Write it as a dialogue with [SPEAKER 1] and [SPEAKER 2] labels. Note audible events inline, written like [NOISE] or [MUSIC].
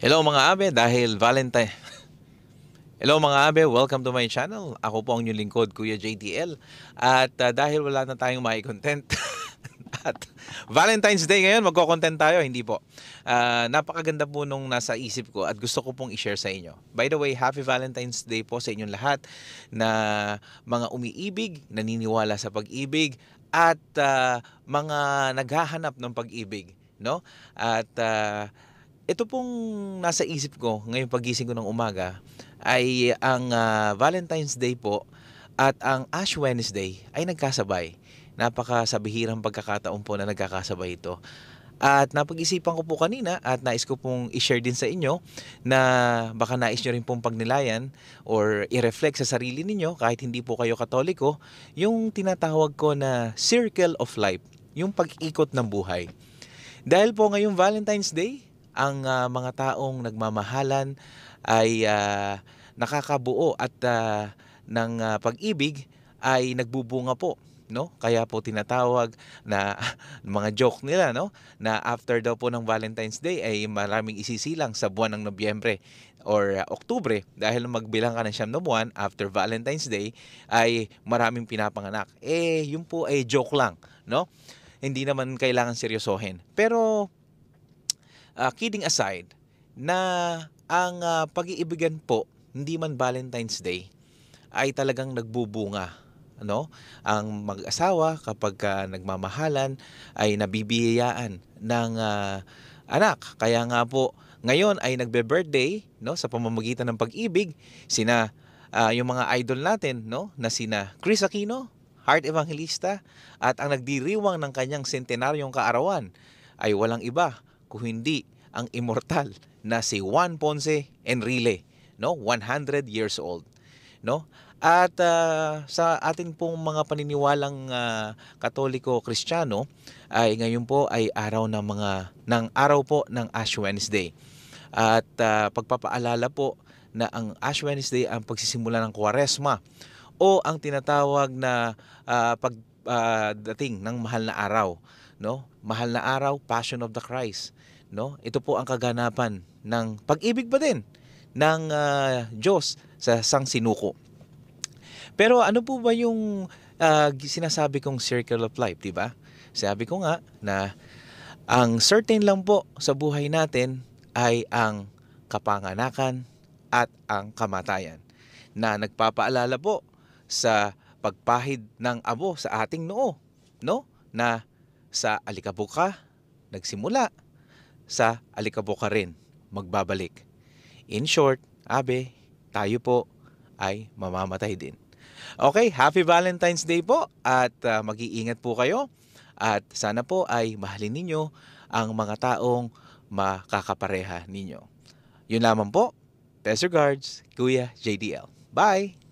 [SPEAKER 1] Hello mga abe, dahil Valentine. [LAUGHS] Hello mga abe, welcome to my channel. Ako po ang inyong lingkod, Kuya JTL. At uh, dahil wala na tayong mai-content [LAUGHS] at Valentine's Day ngayon, magko-content tayo, hindi po. Uh, napakaganda po nung nasa isip ko at gusto ko pong i-share sa inyo. By the way, happy Valentine's Day po sa inyong lahat na mga umiibig, naniniwala sa pag-ibig at uh, mga naghahanap ng pag-ibig, no? At uh, ito pong nasa isip ko ngayong pagising ko ng umaga ay ang uh, Valentine's Day po at ang Ash Wednesday ay nagkasabay. Napakasabihirang pagkakataon po na nagkakasabay ito. At napag-isipan ko po kanina at nais ko pong i-share din sa inyo na baka nais nyo rin pong pagnilayan or i-reflect sa sarili ninyo kahit hindi po kayo katoliko, yung tinatawag ko na circle of life, yung pag-ikot ng buhay. Dahil po ngayong Valentine's Day, ang uh, mga taong nagmamahalan ay uh, nakakabuo at uh, ng uh, pag-ibig ay nagbubunga po no? Kaya po tinatawag na [LAUGHS] mga joke nila, no? Na after daw po ng Valentine's Day ay maraming isisilang sa buwan ng Nobyembre or uh, Oktubre dahil magbilang ka ng siyam na buwan after Valentine's Day ay maraming pinapanganak. Eh, yun po ay joke lang, no? Hindi naman kailangan seryosohin. Pero uh, kidding aside, na ang uh, pag-iibigan po, hindi man Valentine's Day, ay talagang nagbubunga. Ano? Ang mag-asawa kapag uh, nagmamahalan ay nabibiyayaan ng uh, anak. Kaya nga po, ngayon ay nagbe-birthday no, sa pamamagitan ng pag-ibig sina uh, yung mga idol natin no, na sina Chris Aquino, Heart Evangelista at ang nagdiriwang ng kanyang sentenaryong kaarawan ay walang iba kung hindi ang immortal na si Juan Ponce Enrile, no? 100 years old, no? At uh, sa atin pong mga paniniwalang uh, Katoliko Kristiyano ay ngayon po ay araw ng mga ng araw po ng Ash Wednesday. At uh, pagpapaalala po na ang Ash Wednesday ang pagsisimula ng Kuwaresma o ang tinatawag na uh, pag uh, dating ng mahal na araw, no? Mahal na araw, Passion of the Christ, no? Ito po ang kaganapan ng pag-ibig ba din ng uh, Diyos sa sang sinuko. Pero ano po ba yung uh, sinasabi kong circle of life, di ba? Sabi ko nga na ang certain lang po sa buhay natin ay ang kapanganakan at ang kamatayan na nagpapaalala po sa pagpahid ng abo sa ating noo, no? Na sa alikabok ka, nagsimula, sa alikabok ka rin, magbabalik. In short, abe, tayo po ay mamamatay din. Okay, happy Valentine's Day po at uh, mag-iingat po kayo at sana po ay mahalin ninyo ang mga taong makakapareha ninyo. Yun lamang po. Best regards, Kuya JDL. Bye!